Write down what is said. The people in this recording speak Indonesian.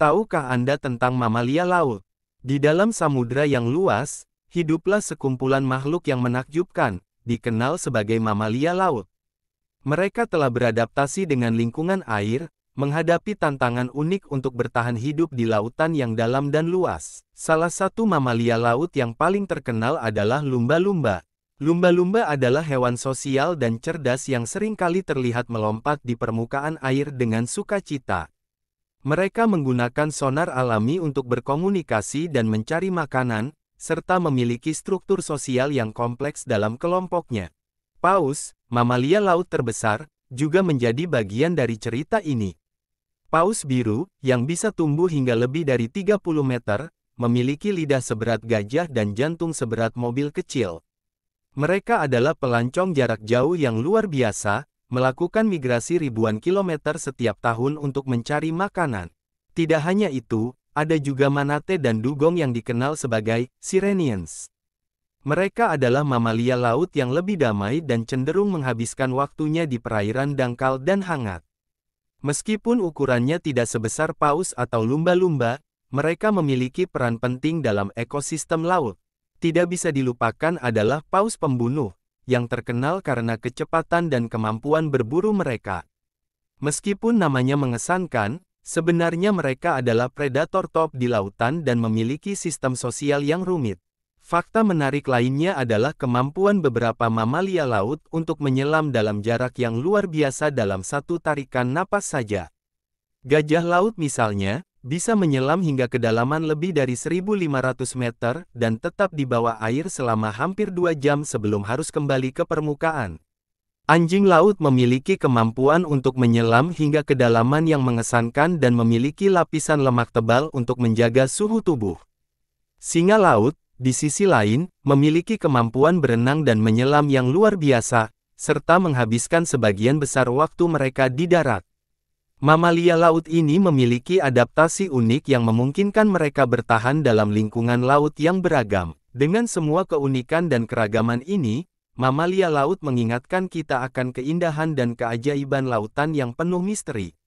Tahukah Anda tentang mamalia laut? Di dalam samudera yang luas, hiduplah sekumpulan makhluk yang menakjubkan, dikenal sebagai mamalia laut. Mereka telah beradaptasi dengan lingkungan air, menghadapi tantangan unik untuk bertahan hidup di lautan yang dalam dan luas. Salah satu mamalia laut yang paling terkenal adalah lumba-lumba. Lumba-lumba adalah hewan sosial dan cerdas yang seringkali terlihat melompat di permukaan air dengan sukacita. Mereka menggunakan sonar alami untuk berkomunikasi dan mencari makanan, serta memiliki struktur sosial yang kompleks dalam kelompoknya. Paus, mamalia laut terbesar, juga menjadi bagian dari cerita ini. Paus biru, yang bisa tumbuh hingga lebih dari 30 meter, memiliki lidah seberat gajah dan jantung seberat mobil kecil. Mereka adalah pelancong jarak jauh yang luar biasa, melakukan migrasi ribuan kilometer setiap tahun untuk mencari makanan. Tidak hanya itu, ada juga manate dan dugong yang dikenal sebagai sirenians. Mereka adalah mamalia laut yang lebih damai dan cenderung menghabiskan waktunya di perairan dangkal dan hangat. Meskipun ukurannya tidak sebesar paus atau lumba-lumba, mereka memiliki peran penting dalam ekosistem laut. Tidak bisa dilupakan adalah paus pembunuh, yang terkenal karena kecepatan dan kemampuan berburu mereka. Meskipun namanya mengesankan, sebenarnya mereka adalah predator top di lautan dan memiliki sistem sosial yang rumit. Fakta menarik lainnya adalah kemampuan beberapa mamalia laut untuk menyelam dalam jarak yang luar biasa dalam satu tarikan napas saja. Gajah laut misalnya, bisa menyelam hingga kedalaman lebih dari 1.500 meter dan tetap di bawah air selama hampir dua jam sebelum harus kembali ke permukaan. Anjing laut memiliki kemampuan untuk menyelam hingga kedalaman yang mengesankan dan memiliki lapisan lemak tebal untuk menjaga suhu tubuh. Singa laut, di sisi lain, memiliki kemampuan berenang dan menyelam yang luar biasa, serta menghabiskan sebagian besar waktu mereka di darat. Mamalia laut ini memiliki adaptasi unik yang memungkinkan mereka bertahan dalam lingkungan laut yang beragam. Dengan semua keunikan dan keragaman ini, mamalia laut mengingatkan kita akan keindahan dan keajaiban lautan yang penuh misteri.